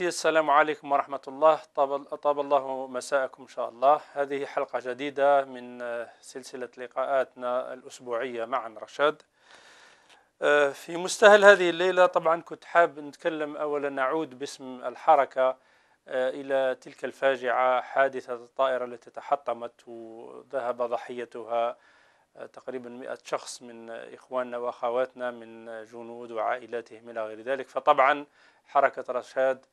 السلام عليكم ورحمة الله طاب, طاب الله مساءكم إن شاء الله هذه حلقة جديدة من آه، سلسلة لقاءاتنا الأسبوعية مع رشاد آه، في مستهل هذه الليلة طبعا كنت حاب نتكلم أولا نعود باسم الحركة آه، إلى تلك الفاجعة حادثة الطائرة التي تحطمت وذهب ضحيتها تقريبا 100 شخص من إخواننا وأخواتنا من جنود وعائلاتهم إلى غير ذلك فطبعا حركة رشاد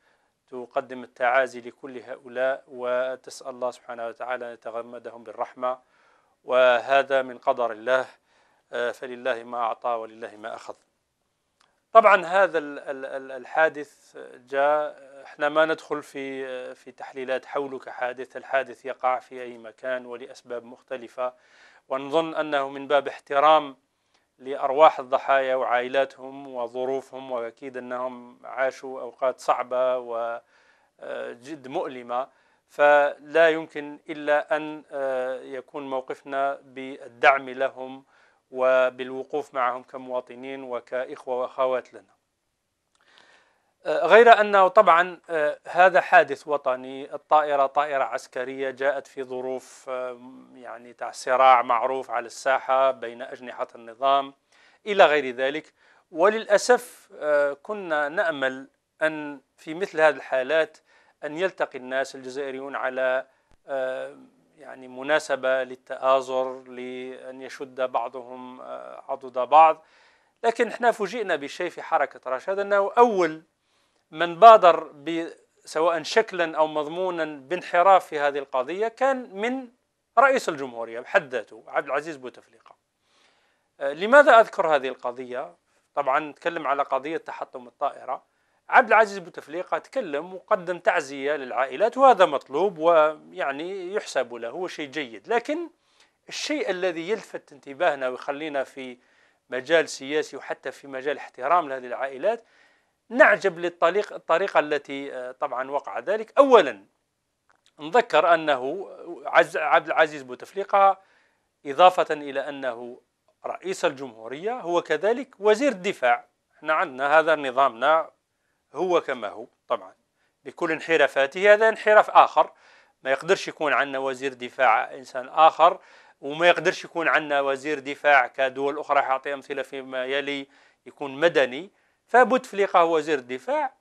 تقدم التعازي لكل هؤلاء وتسأل الله سبحانه وتعالى أن يتغمدهم بالرحمة وهذا من قدر الله آه، فلله ما أعطى ولله ما أخذ طبعا هذا الحادث جاء احنا ما ندخل في آه، في تحليلات حولك كحادث الحادث يقع في اي مكان ولاسباب مختلفه ونظن انه من باب احترام لأرواح الضحايا وعائلاتهم وظروفهم وأكيد أنهم عاشوا أوقات صعبة وجد مؤلمة فلا يمكن إلا أن آه، يكون موقفنا بالدعم لهم وبالوقوف معهم كمواطنين وكإخوة وأخوات لنا غير أنه طبعا آه، هذا حادث وطني الطائرة طائرة عسكرية جاءت في ظروف يعني صراع معروف على الساحة بين أجنحة النظام إلى غير ذلك وللأسف آه، كنا نأمل أن في مثل هذه الحالات أن يلتقي الناس الجزائريون على آه، يعني مناسبة للتآزر لأن يشد بعضهم عضد بعض لكن احنا فوجئنا بشيء في حركة رشاد أنه أول من بادر سواء شكلا او مضمونا بانحراف في هذه القضيه كان من رئيس الجمهوريه بحد ذاته عبد العزيز بوتفليقه. آه، لماذا اذكر هذه القضيه؟ طبعا نتكلم على قضيه تحطم الطائره. عبد العزيز بوتفليقه تكلم وقدم تعزيه للعائلات وهذا مطلوب ويعني يحسب له هو شيء جيد، لكن الشيء الذي يلفت انتباهنا ويخلينا في مجال سياسي وحتى في مجال احترام لهذه العائلات نعجب للطريقة الطريقة التي آه، طبعا وقع ذلك أولا نذكر أنه عبد العزيز بوتفليقة إضافة إلى أنه رئيس الجمهورية هو كذلك وزير الدفاع احنا عندنا هذا نظامنا هو كما هو طبعا بكل انحرافاته هذا انحراف آخر ما يقدرش يكون عندنا وزير دفاع إنسان آخر وما يقدرش يكون عندنا وزير دفاع كدول أخرى حاعطي أمثلة فيما يلي يكون مدني فبوتفليقه هو وزير الدفاع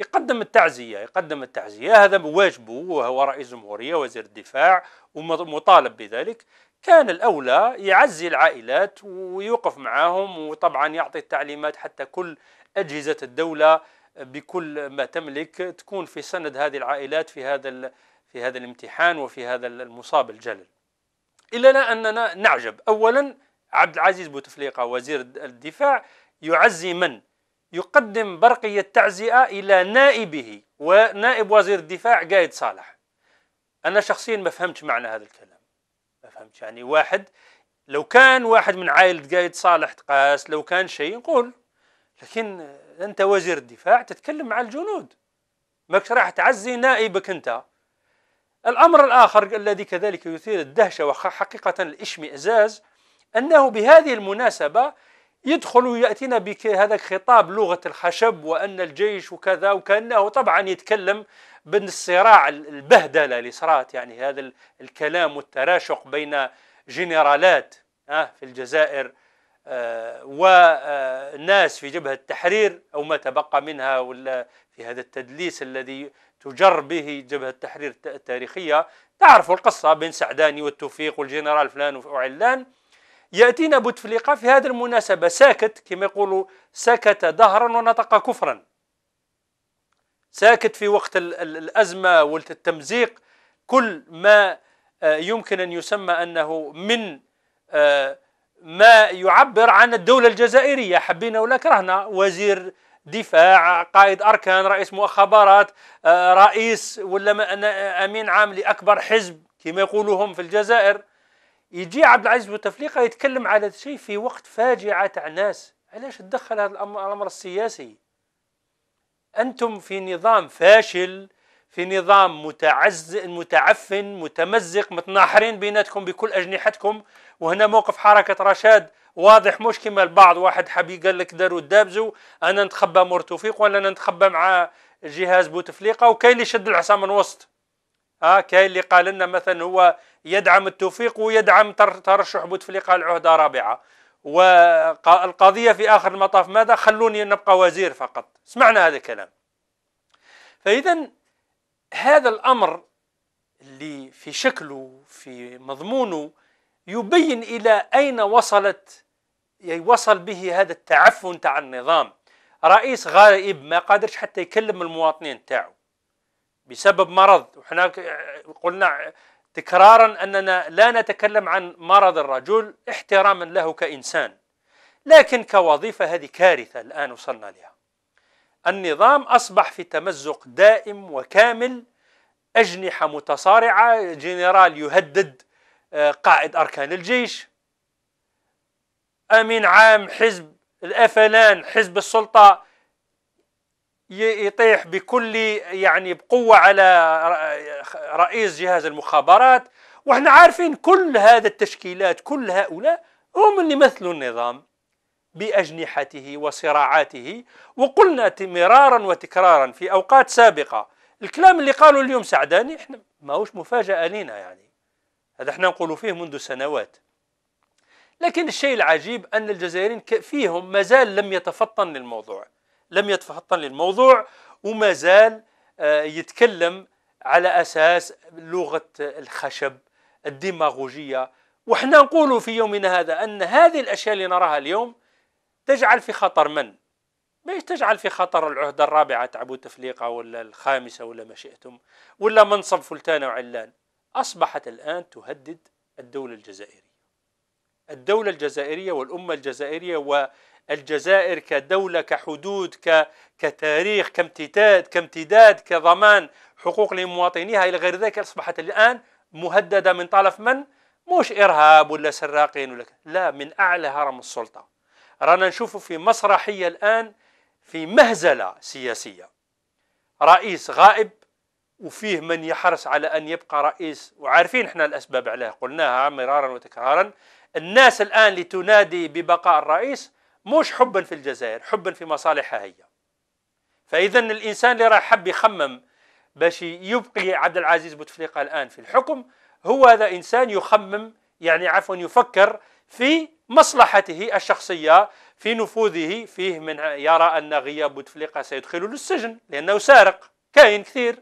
يقدم التعزية يقدم التعزية هذا واجبه وهو رئيس جمهورية وزير الدفاع ومطالب بذلك كان الأولى يعزي العائلات ويوقف معهم وطبعا يعطي التعليمات حتى كل أجهزة الدولة بكل ما تملك تكون في سند هذه العائلات في هذا في هذا الامتحان وفي هذا المصاب الجلل إلا أننا نعجب أولا عبد العزيز بوتفليقة وزير الدفاع يعزي من يقدم برقية تعزئة إلى نائبه ونائب وزير الدفاع قايد صالح أنا شخصيا ما فهمتش معنى هذا الكلام ما فهمتش يعني واحد لو كان واحد من عائلة قايد صالح تقاس لو كان شيء نقول لكن أنت وزير الدفاع تتكلم مع الجنود ماكش راح تعزي نائبك أنت الأمر الآخر الذي كذلك يثير الدهشة وحقيقة الإشمئزاز أنه بهذه المناسبة يدخل ويأتينا بهذا خطاب لغة الخشب وأن الجيش وكذا وكأنه طبعا يتكلم بالصراع البهدلة اللي صارت يعني هذا الكلام والتراشق بين جنرالات آه، في الجزائر آه، وناس في جبهة التحرير أو ما تبقى منها ولا في هذا التدليس الذي تجر به جبهة التحرير التاريخية تعرفوا القصة بين سعداني والتوفيق والجنرال فلان وعلان يأتينا بوتفليقة في هذه المناسبة ساكت كما يقولوا سكت دهرا ونطق كفرا ساكت في وقت الأزمة والتمزيق كل ما آه، يمكن أن يسمى أنه من آه، ما يعبر عن الدولة الجزائرية حبينا ولا كرهنا وزير دفاع قائد أركان رئيس مؤخبرات آه، رئيس ولا أمين عام لأكبر حزب كما يقولوا هم في الجزائر يجي عبد العزيز بوتفليقه يتكلم على شيء في وقت فاجعه تاع ناس علاش تدخل هذا الامر السياسي انتم في نظام فاشل في نظام متعز متعفن متمزق متناحرين بيناتكم بكل اجنحتكم وهنا موقف حركه رشاد واضح مش كما البعض واحد حبي قال لك داروا الدابزو انا نتخبى مور توفيق ولا انا نتخبى مع جهاز بوتفليقه وكاين اللي شد العصا من وسط اه كاين اللي قال لنا مثلا هو يدعم التوفيق ويدعم ترشح بوتفليقه العهده رابعه والقضيه في اخر المطاف ماذا خلوني نبقى وزير فقط سمعنا هذا الكلام فاذا هذا الامر اللي في شكله في مضمونه يبين الى اين وصلت وصل به هذا التعفن تاع النظام رئيس غائب ما قادرش حتى يكلم المواطنين تاعو بسبب مرض وحنا قلنا تكرارا اننا لا نتكلم عن مرض الرجل احتراما له كانسان لكن كوظيفه هذه كارثه الان وصلنا لها النظام اصبح في تمزق دائم وكامل اجنحه متصارعه جنرال يهدد آه، قائد اركان الجيش امين عام حزب الافلان حزب السلطه يطيح بكل يعني بقوه على رئيس جهاز المخابرات واحنا عارفين كل هذا التشكيلات كل هؤلاء هم اللي مثلوا النظام باجنحته وصراعاته وقلنا مرارا وتكرارا في اوقات سابقه الكلام اللي قالوا اليوم سعداني احنا ماهوش مفاجاه لينا يعني هذا احنا نقولوا فيه منذ سنوات لكن الشيء العجيب ان الجزائريين فيهم مازال لم يتفطن للموضوع لم يتفطن للموضوع وما زال آه، يتكلم على اساس لغه الخشب الديماغوجيه وحنا نقول في يومنا هذا ان هذه الاشياء اللي نراها اليوم تجعل في خطر من؟ ما تجعل في خطر العهده الرابعه تاع بوتفليقه ولا الخامسه ولا ما شئتم ولا منصب فلتان وعلان اصبحت الان تهدد الدوله الجزائريه. الدوله الجزائريه والامه الجزائريه الجزائر كدولة كحدود ك... كتاريخ كامتداد كامتداد كضمان حقوق لمواطنيها إلى غير ذلك أصبحت الآن مهددة من طرف من؟ مش إرهاب ولا سراقين ولا لا من أعلى هرم السلطة رانا نشوف في مسرحية الآن في مهزلة سياسية رئيس غائب وفيه من يحرص على أن يبقى رئيس وعارفين احنا الأسباب عليه قلناها مرارا وتكرارا الناس الآن لتنادي ببقاء الرئيس مش حبا في الجزائر حبا في مصالحها هي فاذا الانسان اللي راه حب يخمم باش يبقي عبد العزيز بوتفليقه الان في الحكم هو هذا انسان يخمم يعني عفوا يفكر في مصلحته الشخصيه في نفوذه فيه من يرى ان غياب بوتفليقه سيدخله للسجن لانه سارق كاين كثير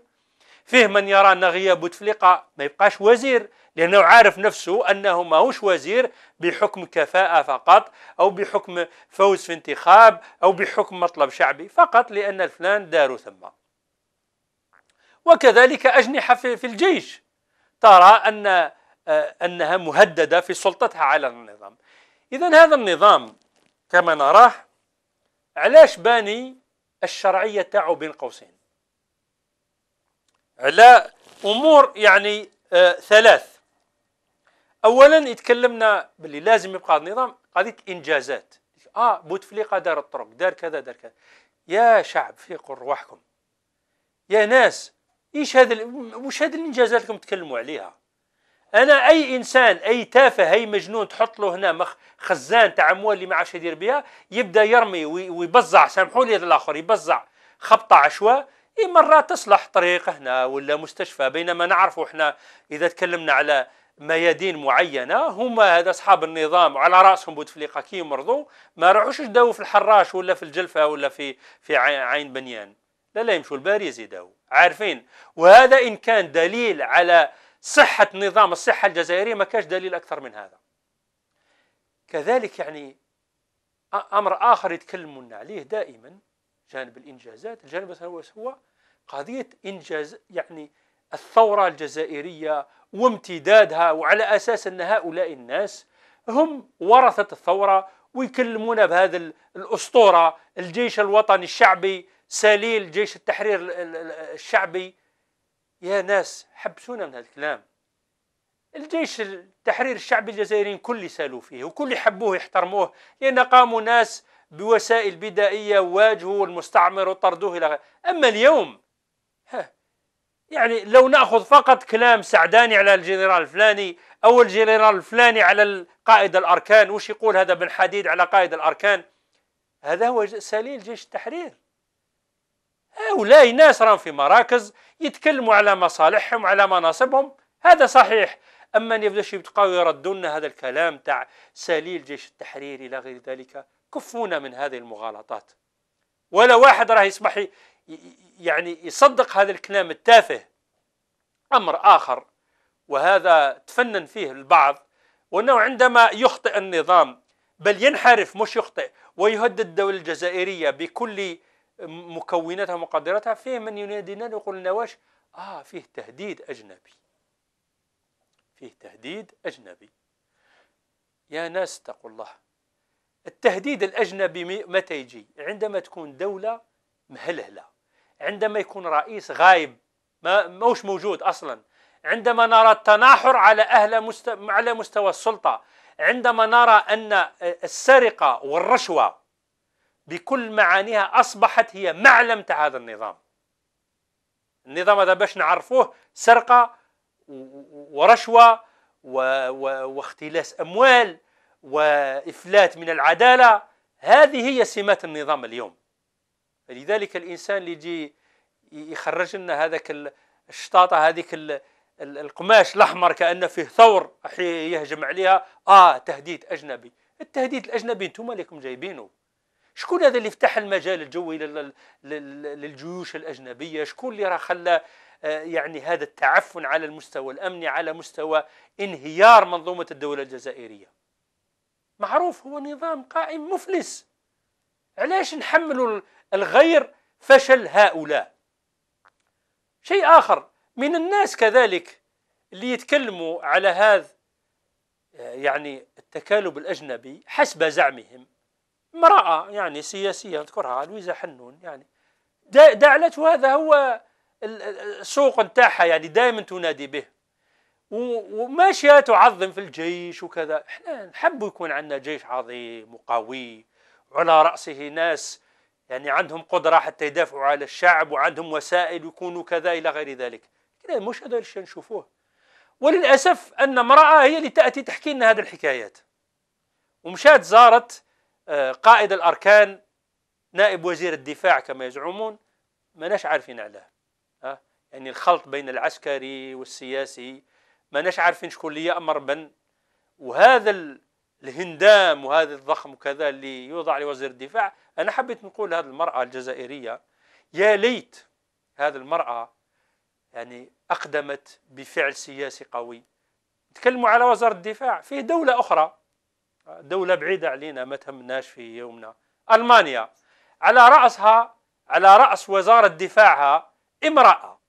فيه من يرى ان غياب بوتفليقه ما يبقاش وزير لأنه عارف نفسه أنه ماهوش وزير بحكم كفاءة فقط أو بحكم فوز في انتخاب أو بحكم مطلب شعبي فقط لأن الفلان داروا ثم وكذلك أجنحة في الجيش ترى أن آه، أنها مهددة في سلطتها على النظام إذا هذا النظام كما نراه علاش باني الشرعية تاعو بين قوسين على أمور يعني آه ثلاث اولا يتكلمنا باللي لازم يبقى النظام قضيه انجازات اه بوتفليقه آه، دار الطرق دار كذا دار كذا يا شعب فيقوا ارواحكم يا ناس ايش هذا وش هذه الانجازات لكم تكلموا عليها انا اي انسان اي تافه اي مجنون تحط له هنا مخ خزان تاع اموال اللي ما عادش يدير بها يبدا يرمي ويبزع سامحوا لي الاخر يبزع خبطه عشواء إيه مرات تصلح طريق هنا ولا مستشفى بينما نعرفوا احنا اذا تكلمنا على ميادين معينه هما هذا اصحاب النظام وعلى راسهم بوتفليقه كي يمرضوا ما راحوش يداو في الحراش ولا في الجلفه ولا في في عين بنيان لا لا يمشوا لباريس يداو عارفين وهذا ان كان دليل على صحه نظام الصحه الجزائريه ما كاش دليل اكثر من هذا كذلك يعني امر اخر يتكلمون عليه دائما جانب الانجازات الجانب الثاني هو قضيه انجاز يعني الثورة الجزائرية وامتدادها وعلى أساس أن هؤلاء الناس هم ورثة الثورة ويكلمونا بهذا الأسطورة الجيش الوطني الشعبي سليل جيش التحرير الشعبي يا ناس حبسونا من هذا الكلام الجيش التحرير الشعبي الجزائريين كل سالوا فيه وكل يحبوه يحترموه لأن قاموا ناس بوسائل بدائية واجهوا المستعمر وطردوه إلى غيره أما اليوم ها يعني لو ناخذ فقط كلام سعداني على الجنرال الفلاني او الجنرال الفلاني على قائد الاركان وش يقول هذا بن حديد على قائد الاركان هذا هو سليل جيش التحرير هؤلاء ناس راهم في مراكز يتكلموا على مصالحهم على مناصبهم هذا صحيح اما ان يبداش يبقاو يردون هذا الكلام تاع سليل جيش التحرير الى غير ذلك كفونا من هذه المغالطات ولا واحد راه يصبح يعني يصدق هذا الكلام التافه امر اخر وهذا تفنن فيه البعض وانه عندما يخطئ النظام بل ينحرف مش يخطئ ويهدد الدوله الجزائريه بكل مكوناتها ومقدراتها فيه من ينادينا ويقول لنا واش اه فيه تهديد اجنبي فيه تهديد اجنبي يا ناس اتقوا الله التهديد الاجنبي متى يجي عندما تكون دوله مهلهله عندما يكون رئيس غايب ما موش موجود اصلا عندما نرى التناحر على اهل مست... على مستوى السلطه عندما نرى ان السرقه والرشوه بكل معانيها اصبحت هي معلم تاع هذا النظام النظام هذا باش نعرفوه سرقه ورشوه و... و... واختلاس اموال وافلات من العداله هذه هي سمات النظام اليوم فلذلك الانسان اللي يجي يخرج لنا هذاك الشطاطه هذيك القماش الاحمر كان فيه ثور يهجم عليها اه تهديد اجنبي التهديد الاجنبي انتم لكم جايبينه شكون هذا اللي فتح المجال الجوي للجيوش الاجنبيه شكون اللي راه خلى آه، يعني هذا التعفن على المستوى الامني على مستوى انهيار منظومه الدوله الجزائريه معروف هو نظام قائم مفلس علاش نحملوا الغير فشل هؤلاء شيء آخر من الناس كذلك اللي يتكلموا على هذا يعني التكالب الأجنبي حسب زعمهم امرأة يعني سياسية نذكرها لويزا حنون يعني دعلته هذا هو السوق نتاعها يعني دائما تنادي به وماشية تعظم في الجيش وكذا احنا نحب يكون عندنا جيش عظيم وقوي على رأسه ناس يعني عندهم قدرة حتى يدافعوا على الشعب وعندهم وسائل ويكونوا كذا إلى غير ذلك لا مش هذا الشيء نشوفوه وللأسف أن امرأة هي اللي تأتي تحكي لنا هذه الحكايات ومشات زارت آه، قائد الأركان نائب وزير الدفاع كما يزعمون ما ناش عارفين علاه ها آه، يعني الخلط بين العسكري والسياسي ما ناش عارفين شكون اللي يأمر بن وهذا الهندام وهذا الضخم وكذا اللي يوضع لوزير الدفاع أنا حبيت نقول هذه المرأة الجزائرية يا ليت هذه المرأة يعني أقدمت بفعل سياسي قوي تكلموا على وزارة الدفاع في دولة أخرى دولة بعيدة علينا ما تهمناش في يومنا ألمانيا على رأسها على رأس وزارة دفاعها امرأة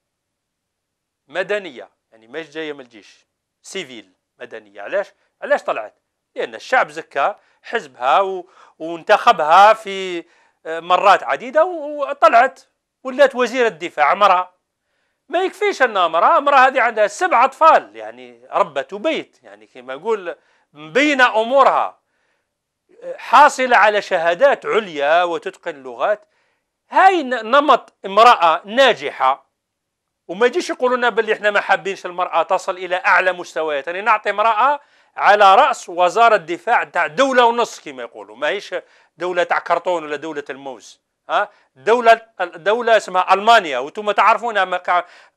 مدنية يعني مش جاية من الجيش سيفيل مدنية علاش علاش طلعت لأن الشعب زكاه حزبها و... وانتخبها في آه، مرات عديدة وطلعت ولات وزير الدفاع امرأة ما يكفيش أنها امرأة امرأة هذه عندها سبع أطفال يعني ربت بيت يعني كما نقول مبينة أمورها حاصلة على شهادات عليا وتتقن اللغات هاي نمط امرأة ناجحة وما يجيش يقولوا لنا باللي احنا ما حابينش المرأة تصل إلى أعلى مستويات يعني نعطي امرأة على راس وزاره الدفاع تاع دوله ونص كما يقولوا ماهيش دوله تاع كرتون ولا دوله الموز ها دوله دوله اسمها المانيا وانتم تعرفون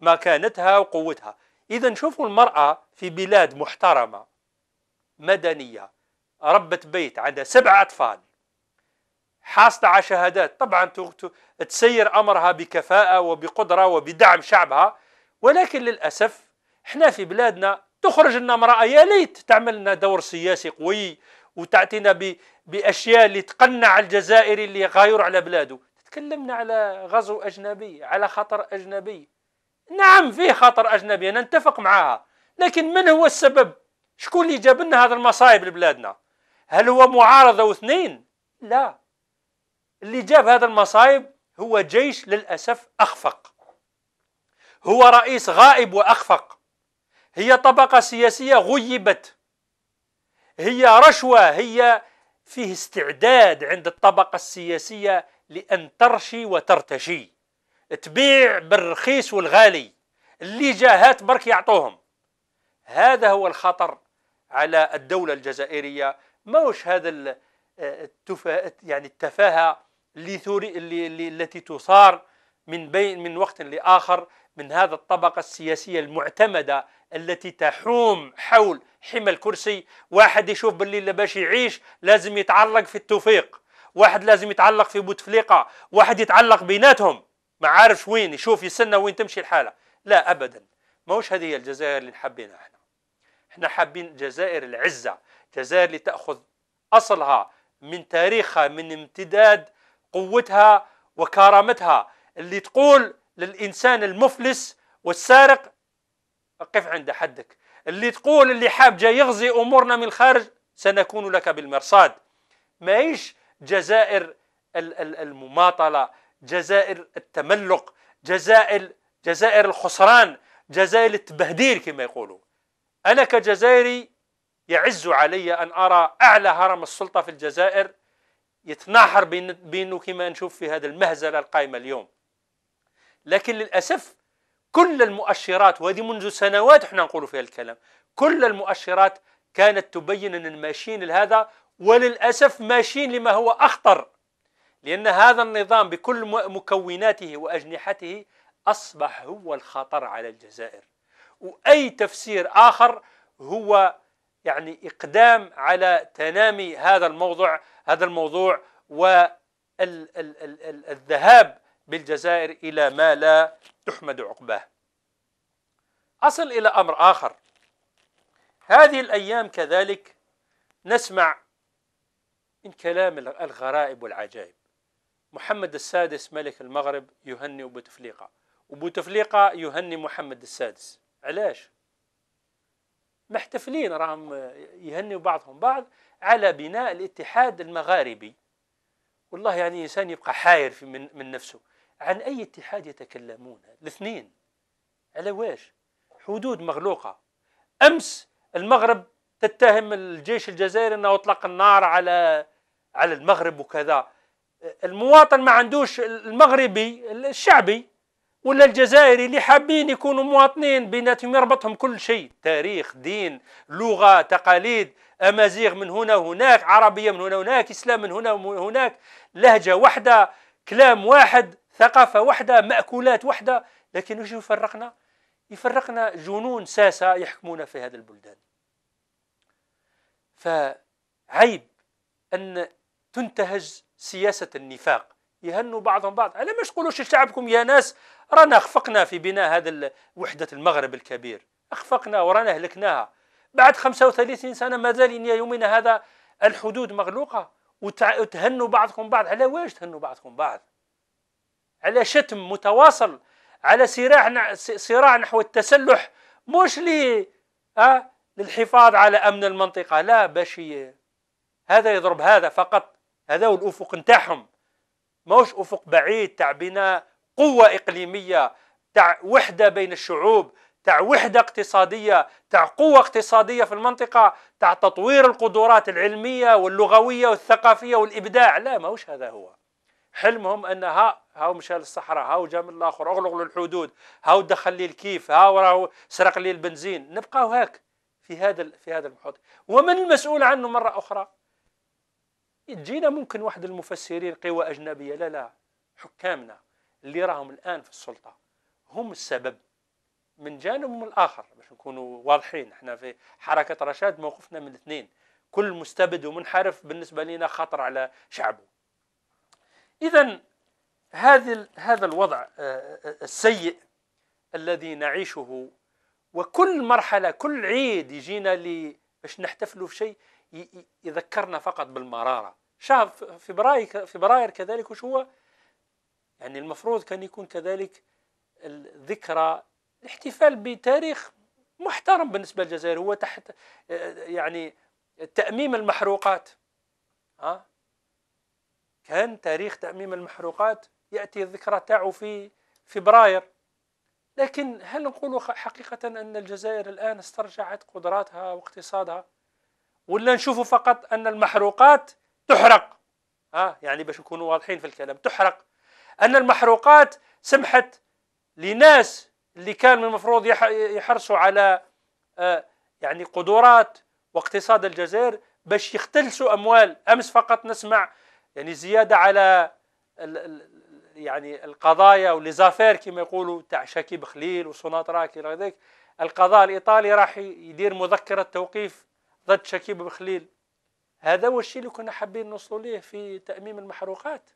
مكانتها وقوتها اذا شوفوا المراه في بلاد محترمه مدنيه ربت بيت عندها سبع اطفال حاصلة على شهادات طبعا تسير أمرها بكفاءة وبقدرة وبدعم شعبها ولكن للأسف احنا في بلادنا تخرج لنا امراه يا ليت تعمل لنا دور سياسي قوي وتعطينا باشياء اللي تقنع الجزائري اللي غاير على بلاده تكلمنا على غزو اجنبي على خطر اجنبي نعم فيه خطر اجنبي انا نتفق معها لكن من هو السبب شكون اللي جاب لنا هذه المصايب لبلادنا هل هو معارضه واثنين لا اللي جاب هذا المصايب هو جيش للاسف اخفق هو رئيس غائب واخفق هي طبقة سياسية غيبت هي رشوة هي فيه استعداد عند الطبقة السياسية لأن ترشي وترتشي تبيع بالرخيص والغالي اللي جاهات برك يعطوهم هذا هو الخطر على الدولة الجزائرية ماهوش هذا التفا... يعني التفاهة اللي ثوري اللي... اللي التي تثار من بين من وقت لآخر من هذا الطبقة السياسية المعتمدة التي تحوم حول حمى الكرسي واحد يشوف باللي باش يعيش لازم يتعلق في التوفيق واحد لازم يتعلق في بوتفليقة واحد يتعلق بيناتهم ما عارفش وين يشوف يستنى وين تمشي الحالة لا أبدا ماهوش هذه هي الجزائر اللي حابينها احنا احنا حابين جزائر العزة جزائر اللي تأخذ أصلها من تاريخها من امتداد قوتها وكرامتها اللي تقول للإنسان المفلس والسارق قف عند حدك اللي تقول اللي حاب جاي يغزي امورنا من الخارج سنكون لك بالمرصاد ماهيش جزائر المماطله جزائر التملق جزائر جزائر الخسران جزائر التبهدير كما يقولوا انا كجزائري يعز علي ان ارى اعلى هرم السلطه في الجزائر يتناحر بينه كما نشوف في هذا المهزله القائمه اليوم لكن للاسف كل المؤشرات وهذه منذ سنوات احنا نقول فيها الكلام كل المؤشرات كانت تبين أن ماشيين لهذا وللأسف ماشيين لما هو أخطر لأن هذا النظام بكل مكوناته وأجنحته أصبح هو الخطر على الجزائر وأي تفسير آخر هو يعني إقدام على تنامي هذا الموضوع هذا الموضوع والذهاب بالجزائر إلى ما لا تحمد عقباه أصل إلى أمر آخر هذه الأيام كذلك نسمع من كلام الغرائب والعجائب محمد السادس ملك المغرب يهني بوتفليقة وبوتفليقة يهني محمد السادس علاش محتفلين راهم يهني بعضهم بعض على بناء الاتحاد المغاربي والله يعني انسان يبقى حاير في من, من نفسه عن أي اتحاد يتكلمون الاثنين على واش حدود مغلوقة أمس المغرب تتهم الجيش الجزائري أنه أطلق النار على على المغرب وكذا المواطن ما عندوش المغربي الشعبي ولا الجزائري اللي حابين يكونوا مواطنين بيناتهم يربطهم كل شيء تاريخ دين لغة تقاليد أمازيغ من هنا وهناك عربية من هنا وهناك إسلام من هنا وهناك لهجة واحدة كلام واحد ثقافه واحده ماكولات واحده لكن وش يفرقنا يفرقنا جنون ساسه يحكمون في هذا البلدان فعيب ان تنتهج سياسه النفاق يهنوا بعضهم بعض على مش تقولوش لشعبكم يا ناس رانا اخفقنا في بناء هذا وحده المغرب الكبير اخفقنا ورانا هلكناها بعد 35 سنه مازال الى يومنا هذا الحدود مغلوقه وتهنوا بعضكم بعض على واش تهنوا بعضكم بعض على شتم متواصل على صراع صراع نحو التسلح مش لي أه للحفاظ على امن المنطقه لا باش هذا يضرب هذا فقط هذا هو الافق نتاعهم ماهوش افق بعيد تاع بناء قوه اقليميه تاع وحده بين الشعوب تاع وحده اقتصاديه تاع قوه اقتصاديه في المنطقه تاع تطوير القدرات العلميه واللغويه والثقافيه والابداع لا ماهوش هذا هو حلمهم ان ها هاو مشى للصحراء هاو جا من الاخر اغلق له الحدود هاو دخل لي الكيف هاو راهو سرق لي البنزين نبقاو هاك في هذا في هذا المحوط ومن المسؤول عنه مره اخرى تجينا ممكن واحد المفسرين قوى اجنبيه لا لا حكامنا اللي راهم الان في السلطه هم السبب من جانب من الاخر باش نكونوا واضحين احنا في حركه رشاد موقفنا من الاثنين كل مستبد ومنحرف بالنسبه لنا خطر على شعبه إذا هذا هذا الوضع آه، آه، آه، السيء الذي نعيشه وكل مرحلة كل عيد يجينا لي باش نحتفلوا في شيء يذكرنا فقط بالمرارة شهر فبراير فبراير كذلك وش هو يعني المفروض كان يكون كذلك الذكرى الاحتفال بتاريخ محترم بالنسبة للجزائر هو تحت يعني تأميم المحروقات ها كان تاريخ تأميم المحروقات يأتي الذكرى تاعو في فبراير لكن هل نقول حقيقة أن الجزائر الآن استرجعت قدراتها واقتصادها ولا نشوفوا فقط أن المحروقات تحرق آه يعني باش نكونوا واضحين في الكلام تحرق أن المحروقات سمحت لناس اللي كان من المفروض يحرصوا على آه يعني قدرات واقتصاد الجزائر باش يختلسوا أموال أمس فقط نسمع يعني زياده على ال ال يعني القضايا وليزافير كما يقولوا تاع شكيب خليل وسوناطراكي الى ذلك القضاء الايطالي راح يدير مذكره توقيف ضد شكيب بخليل هذا هو الشيء اللي كنا حابين نوصلوا ليه في تاميم المحروقات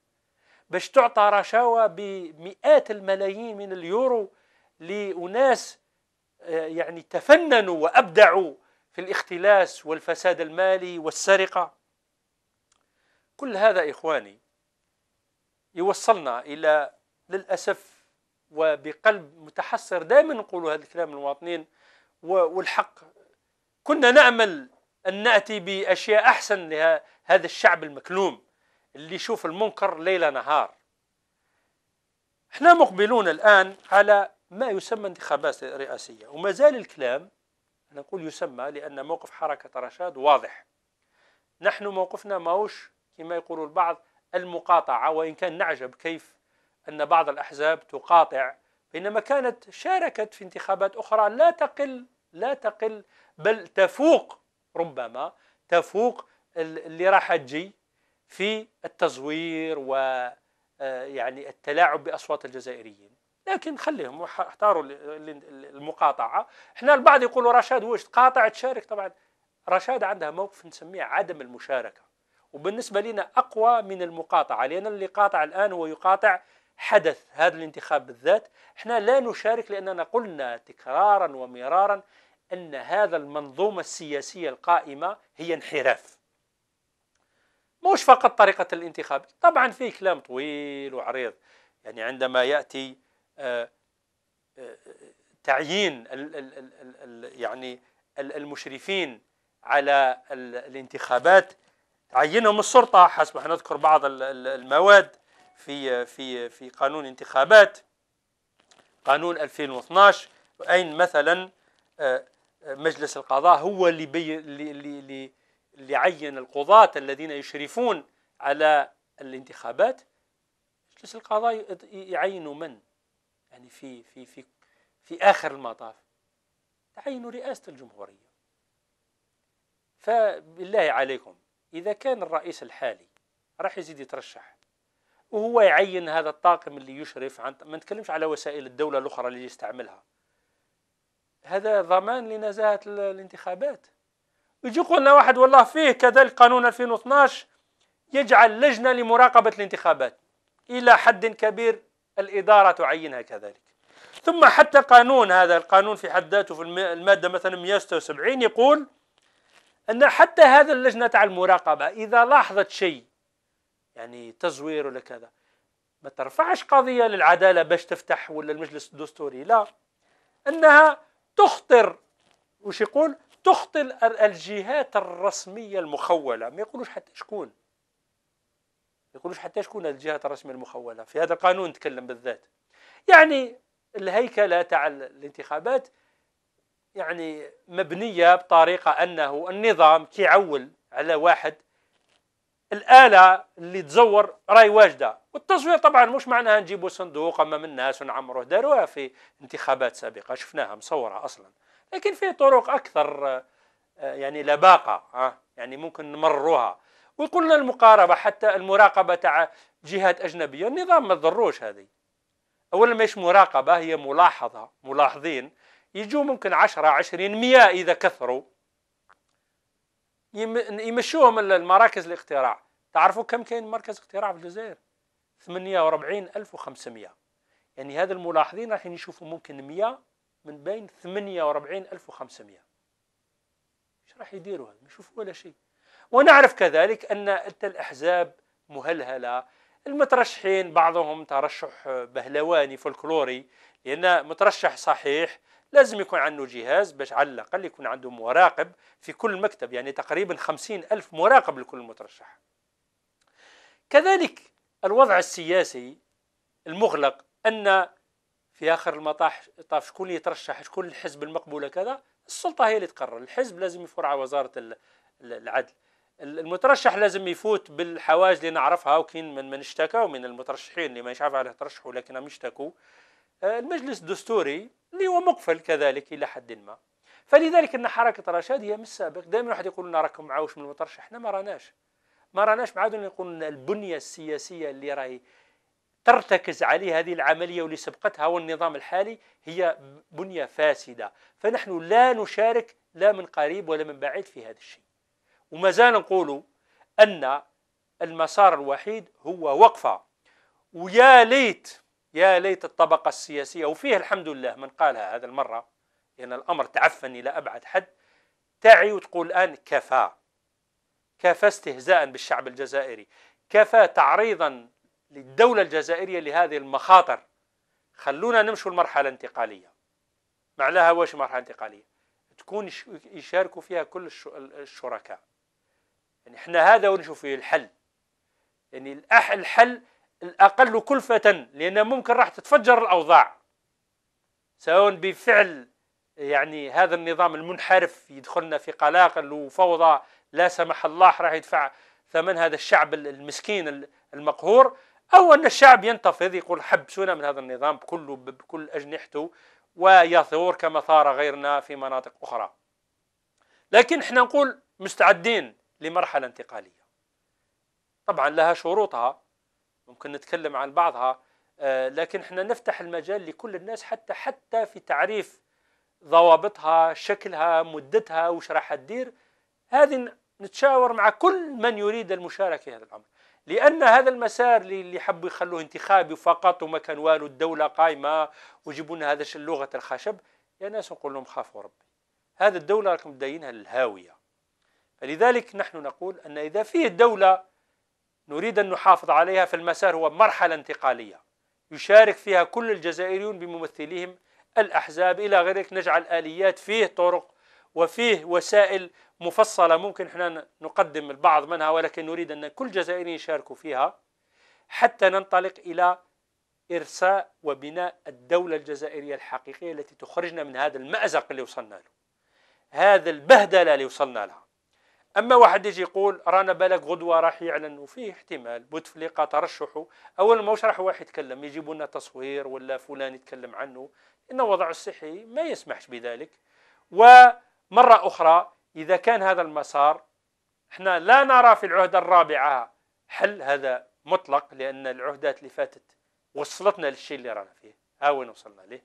باش تعطى رشاوى بمئات الملايين من اليورو لأناس آه، يعني تفننوا وأبدعوا في الاختلاس والفساد المالي والسرقة كل هذا إخواني يوصلنا إلى للأسف وبقلب متحسر دائما نقول هذا الكلام المواطنين والحق كنا نأمل أن نأتي بأشياء أحسن لهذا الشعب المكلوم اللي يشوف المنكر ليل نهار احنا مقبلون الآن على ما يسمى انتخابات رئاسية وما زال الكلام نقول يسمى لأن موقف حركة رشاد واضح نحن موقفنا ماهوش كما يقول البعض المقاطعة وإن كان نعجب كيف أن بعض الأحزاب تقاطع بينما كانت شاركت في انتخابات أخرى لا تقل لا تقل بل تفوق ربما تفوق اللي راح تجي في التزوير و آه، يعني التلاعب بأصوات الجزائريين لكن خليهم اختاروا المقاطعة احنا البعض يقولوا رشاد واش تقاطع تشارك طبعا رشاد عندها موقف نسميه عدم المشاركة وبالنسبة لنا أقوى من المقاطعة لأن اللي قاطع الآن هو يقاطع حدث هذا الانتخاب بالذات احنا لا نشارك لأننا قلنا تكرارا ومرارا أن هذا المنظومة السياسية القائمة هي انحراف مش فقط طريقة الانتخاب طبعا فيه كلام طويل وعريض يعني عندما يأتي آه، آه، تعيين ال ال ال يعني المشرفين على الانتخابات عينهم السلطة حسب أن نذكر بعض المواد في في في قانون انتخابات قانون 2012 أين مثلا آه، آه، مجلس القضاء هو اللي بي اللي اللي عين القضاة الذين يشرفون على الانتخابات مجلس القضاء يعين من يعني في في في في آخر المطاف تعين رئاسة الجمهورية فبالله عليكم إذا كان الرئيس الحالي راح يزيد يترشح وهو يعين هذا الطاقم اللي يشرف عن ما نتكلمش على وسائل الدولة الأخرى اللي يستعملها هذا ضمان لنزاهة الانتخابات يجي لنا واحد والله فيه كذلك قانون 2012 يجعل لجنة لمراقبة الانتخابات إلى حد كبير الإدارة تعينها كذلك ثم حتى قانون هذا القانون في حد ذاته في المادة مثلا 176 يقول ان حتى هذا اللجنه تاع المراقبه اذا لاحظت شيء يعني تزوير ولا كذا ما ترفعش قضيه للعداله باش تفتح ولا المجلس الدستوري لا انها تخطر وش يقول تخطر الجهات الرسميه المخوله ما يقولوش حتى شكون ما يقولوش حتى شكون الجهات الرسميه المخوله في هذا القانون نتكلم بالذات يعني الهيكله تاع الانتخابات يعني مبنية بطريقة أنه النظام كيعول على واحد الآلة اللي تزور راي واجدة والتصوير طبعا مش معناها نجيبوا صندوق أما من ونعمروه داروها في انتخابات سابقة شفناها مصورة أصلا لكن في طرق أكثر آه، يعني لباقة آه، يعني ممكن نمرروها وقلنا المقاربة حتى المراقبة تاع جهات أجنبية النظام ما ضروش هذه أولا مش مراقبة هي ملاحظة ملاحظين يجوا ممكن عشرة عشرين مئة إذا كثروا يمشوهم المراكز الاقتراع تعرفوا كم كاين مركز اقتراع في الجزائر 48500 يعني هذا الملاحظين راح يشوفوا ممكن 100 من بين 48500 ايش راح يديروا هذا ما يشوفوا ولا شيء ونعرف كذلك ان الاحزاب مهلهله المترشحين بعضهم ترشح بهلواني فولكلوري لان مترشح صحيح لازم يكون عنده جهاز باش على الأقل يكون عنده مراقب في كل مكتب يعني تقريبا خمسين ألف مراقب لكل مترشح كذلك الوضع السياسي المغلق أن في آخر المطاح طاف شكون يترشح شكون الحزب المقبول كذا السلطة هي اللي تقرر الحزب لازم يفور على وزارة العدل المترشح لازم يفوت بالحواج اللي نعرفها وكاين من من اشتكى ومن المترشحين اللي ما يعرف عليه ترشحوا لكنهم يشتكوا آه، المجلس الدستوري اللي هو مقفل كذلك الى حد ما فلذلك ان حركه رشاد هي من السابق دائما واحد يقول لنا راكم معاوش من المطرش احنا ما راناش ما راناش معادون يقول لنا البنيه السياسيه اللي راهي ترتكز عليه هذه العمليه واللي سبقتها والنظام الحالي هي بنيه فاسده فنحن لا نشارك لا من قريب ولا من بعيد في هذا الشيء وما زال نقول ان المسار الوحيد هو وقفه ويا ليت يا ليت الطبقة السياسية وفيه الحمد لله من قالها هذا المرة لأن يعني الأمر تعفن إلى أبعد حد تعي وتقول الآن كفى كفى استهزاء بالشعب الجزائري كفى تعريضا للدولة الجزائرية لهذه المخاطر خلونا نمشوا المرحلة الانتقالية معناها واش مرحلة انتقالية تكون يشاركوا فيها كل الشركاء يعني احنا هذا ونشوف فيه الحل يعني الحل الأقل كلفة لأن ممكن راح تتفجر الأوضاع سواء بفعل يعني هذا النظام المنحرف يدخلنا في قلاقل وفوضى لا سمح الله راح يدفع ثمن هذا الشعب المسكين المقهور أو أن الشعب ينتفض يقول حبسونا من هذا النظام كله بكل أجنحته ويثور كما ثار غيرنا في مناطق أخرى لكن احنا نقول مستعدين لمرحلة انتقالية طبعا لها شروطها ممكن نتكلم عن بعضها آه، لكن احنا نفتح المجال لكل الناس حتى حتى في تعريف ضوابطها شكلها مدتها وش راح تدير هذه نتشاور مع كل من يريد المشاركه في هذا الامر لان هذا المسار اللي حبوا يخلوه انتخابي فقط وما كان والو الدوله قايمه ويجيبوا لنا هذا لغة الخشب يا ناس نقول لهم خافوا ربي هذه الدوله راكم داينها للهاويه فلذلك نحن نقول ان اذا فيه دوله نريد أن نحافظ عليها فالمسار هو مرحلة انتقالية يشارك فيها كل الجزائريون بممثليهم الأحزاب إلى غيرك نجعل آليات فيه طرق وفيه وسائل مفصلة ممكن احنا نقدم البعض منها ولكن نريد أن كل جزائري يشاركوا فيها حتى ننطلق إلى إرساء وبناء الدولة الجزائرية الحقيقية التي تخرجنا من هذا المأزق اللي وصلنا له هذا البهدلة اللي وصلنا لها اما واحد يجي يقول رانا بالك غدوه راح يعلن فيه احتمال بوتفليقه ترشحه اول ما راح واحد يتكلم يجيبوا لنا تصوير ولا فلان يتكلم عنه ان وضعه الصحي ما يسمحش بذلك ومره اخرى اذا كان هذا المسار احنا لا نرى في العهده الرابعه حل هذا مطلق لان العهدات اللي فاتت وصلتنا للشيء اللي رانا فيه ها وين وصلنا ليه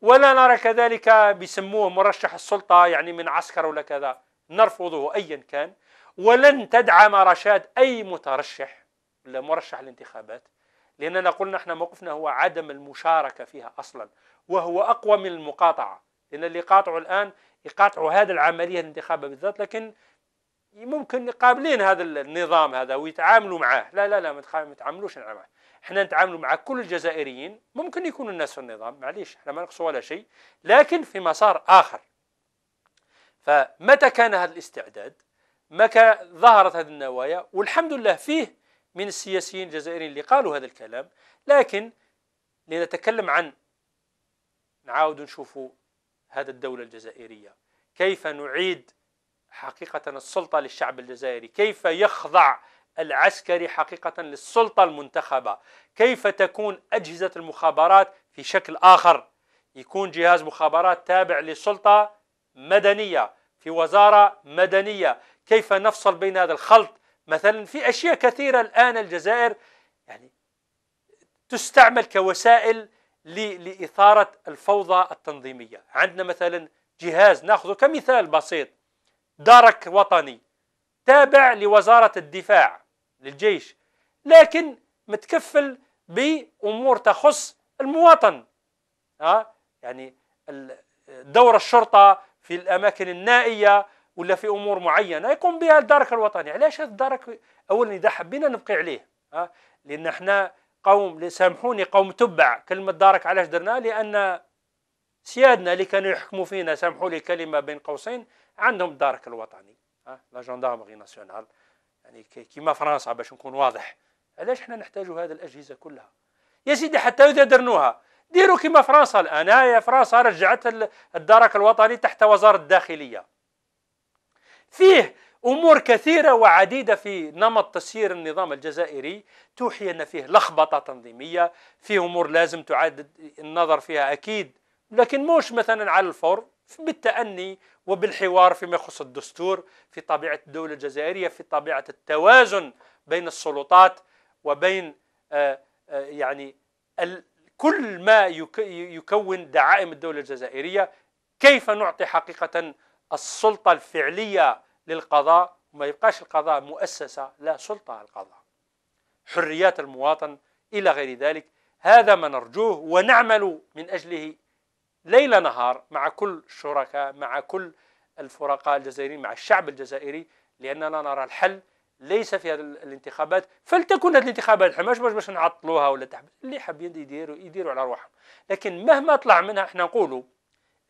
ولا نرى كذلك بيسموه مرشح السلطه يعني من عسكر ولا كذا نرفضه أيا كان ولن تدعم رشاد أي مترشح ولا مرشح الانتخابات لأننا قلنا احنا موقفنا هو عدم المشاركة فيها أصلا وهو أقوى من المقاطعة لأن اللي يقاطعوا الآن يقاطعوا هذه العملية الانتخابية بالذات لكن ممكن قابلين هذا النظام هذا ويتعاملوا معاه لا لا لا ما يتعاملوش معه احنا نتعاملوا مع كل الجزائريين ممكن يكونوا الناس في النظام معليش احنا ما نقصوا ولا شيء لكن في مسار آخر فمتى كان هذا الاستعداد متى ظهرت هذه النوايا والحمد لله فيه من السياسيين الجزائريين اللي قالوا هذا الكلام لكن لنتكلم عن نعاود نشوفوا هذا الدولة الجزائرية كيف نعيد حقيقة السلطة للشعب الجزائري كيف يخضع العسكري حقيقة للسلطة المنتخبة كيف تكون أجهزة المخابرات في شكل آخر يكون جهاز مخابرات تابع لسلطة مدنية في وزارة مدنية كيف نفصل بين هذا الخلط مثلا في أشياء كثيرة الآن الجزائر يعني تستعمل كوسائل لإثارة الفوضى التنظيمية عندنا مثلا جهاز ناخذه كمثال بسيط دارك وطني تابع لوزارة الدفاع للجيش لكن متكفل بأمور تخص المواطن ها آه؟ يعني دور الشرطة في الاماكن النائيه ولا في امور معينه يقوم بها الدرك الوطني علاش هذا الدرك اولا اذا حبينا نبقي عليه أه؟ لان احنا قوم سامحوني قوم تبع كلمه دارك علاش درنا لان سيادنا اللي كانوا يحكموا فينا سامحوا لي كلمه بين قوسين عندهم الدرك الوطني أه؟ لا جندارمري ناسيونال يعني كيما فرنسا باش نكون واضح علاش احنا نحتاجوا هذه الاجهزه كلها يا سيدي حتى اذا درنوها ديروا كما فرنسا الان هي فرنسا رجعت الدرك الوطني تحت وزاره الداخليه فيه امور كثيره وعديده في نمط تسيير النظام الجزائري توحي ان فيه لخبطه تنظيميه فيه امور لازم تعاد النظر فيها اكيد لكن موش مثلا على الفور بالتأني وبالحوار فيما يخص الدستور في طبيعة الدولة الجزائرية في طبيعة التوازن بين السلطات وبين آه، آه، يعني كل ما يكون دعائم الدولة الجزائرية كيف نعطي حقيقة السلطة الفعلية للقضاء وما يبقاش القضاء مؤسسة لا سلطة القضاء حريات المواطن إلى غير ذلك هذا ما نرجوه ونعمل من أجله ليل نهار مع كل الشركاء مع كل الفرقاء الجزائريين مع الشعب الجزائري لأننا نرى الحل ليس في هذه الانتخابات فلتكن هذه الانتخابات مش باش باش نعطلوها ولا تحب اللي حابين يديروا يديروا على روحهم لكن مهما طلع منها احنا نقولوا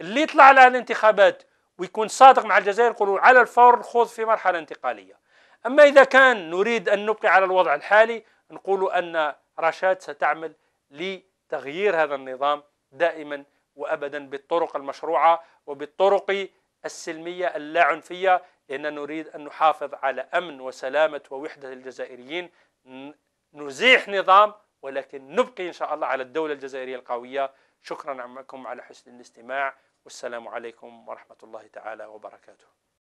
اللي طلع على الانتخابات ويكون صادق مع الجزائر نقولوا على الفور خوض في مرحله انتقاليه اما اذا كان نريد ان نبقي على الوضع الحالي نقولوا ان رشاد ستعمل لتغيير هذا النظام دائما وابدا بالطرق المشروعه وبالطرق السلميه اللاعنفيه إن نريد أن نحافظ على أمن وسلامة ووحدة الجزائريين نزيح نظام ولكن نبقي إن شاء الله على الدولة الجزائرية القوية شكرا عمكم على حسن الاستماع والسلام عليكم ورحمة الله تعالى وبركاته